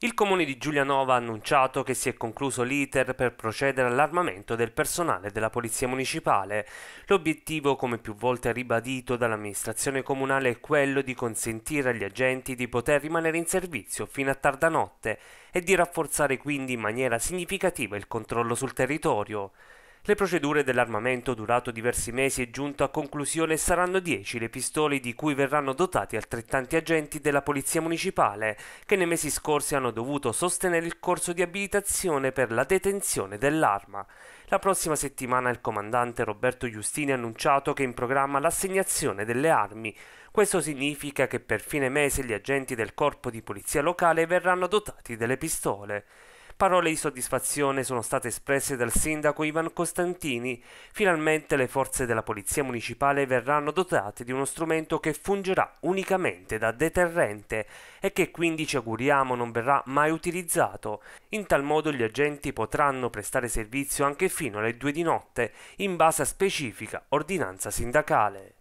Il comune di Giulianova ha annunciato che si è concluso l'iter per procedere all'armamento del personale della Polizia Municipale. L'obiettivo, come più volte ribadito dall'amministrazione comunale, è quello di consentire agli agenti di poter rimanere in servizio fino a tarda notte e di rafforzare quindi in maniera significativa il controllo sul territorio. Le procedure dell'armamento, durato diversi mesi e giunto a conclusione, saranno 10 le pistole di cui verranno dotati altrettanti agenti della Polizia Municipale, che nei mesi scorsi hanno dovuto sostenere il corso di abilitazione per la detenzione dell'arma. La prossima settimana il comandante Roberto Giustini ha annunciato che è in programma l'assegnazione delle armi. Questo significa che per fine mese gli agenti del corpo di polizia locale verranno dotati delle pistole. Parole di soddisfazione sono state espresse dal sindaco Ivan Costantini. Finalmente le forze della Polizia Municipale verranno dotate di uno strumento che fungerà unicamente da deterrente e che quindi ci auguriamo non verrà mai utilizzato. In tal modo gli agenti potranno prestare servizio anche fino alle 2 di notte, in base a specifica ordinanza sindacale.